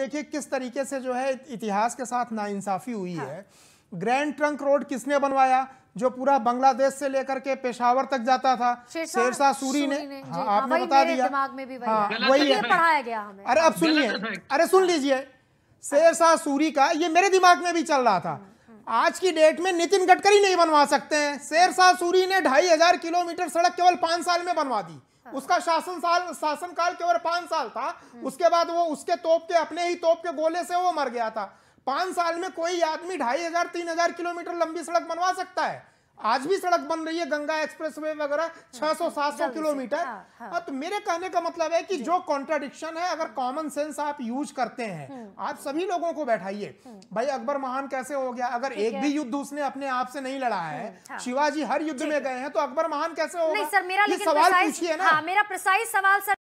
देखिए किस तरीके से जो है इतिहास के साथ नाइंसाफी हुई हाँ। है ग्रैंड ट्रंक रोड किसने बनवाया जो पूरा बांग्लादेश से लेकर के पेशावर तक जाता था शेरशाह सूरी ने, ने हाँ, हाँ, आपने बता दिया दिमाग में भी हाँ, वही है पढ़ाया गया हमें अरे अब सुनिए अरे सुन लीजिए शेरशाह सूरी का ये मेरे दिमाग में भी चल रहा था आज की डेट में नितिन गडकरी नहीं बनवा सकते हैं शेर शाह सूरी ने ढाई हजार किलोमीटर सड़क केवल पांच साल में बनवा दी हाँ। उसका शासन साल शासन काल केवल पांच साल था हम्म। उसके बाद वो उसके तोप के अपने ही तोप के गोले से वो मर गया था पांच साल में कोई आदमी ढाई हजार तीन हजार किलोमीटर लंबी सड़क बनवा सकता है आज भी सड़क बन रही है गंगा एक्सप्रेसवे वगैरह 600-700 हाँ, हाँ, हाँ, किलोमीटर हाँ, हाँ। तो मेरे कहने का मतलब है कि जो कॉन्ट्राडिक्शन है अगर कॉमन सेंस आप यूज करते हैं हम्म। आप सभी लोगों को बैठाइए हम्म। भाई अकबर महान कैसे हो गया अगर एक भी युद्ध उसने अपने आप से नहीं लड़ा है हम्म, शिवाजी हर युद्ध में गए हैं तो अकबर महान कैसे हो गए सवाल पूछिए ना मेरा प्रिसाइज सवाल सर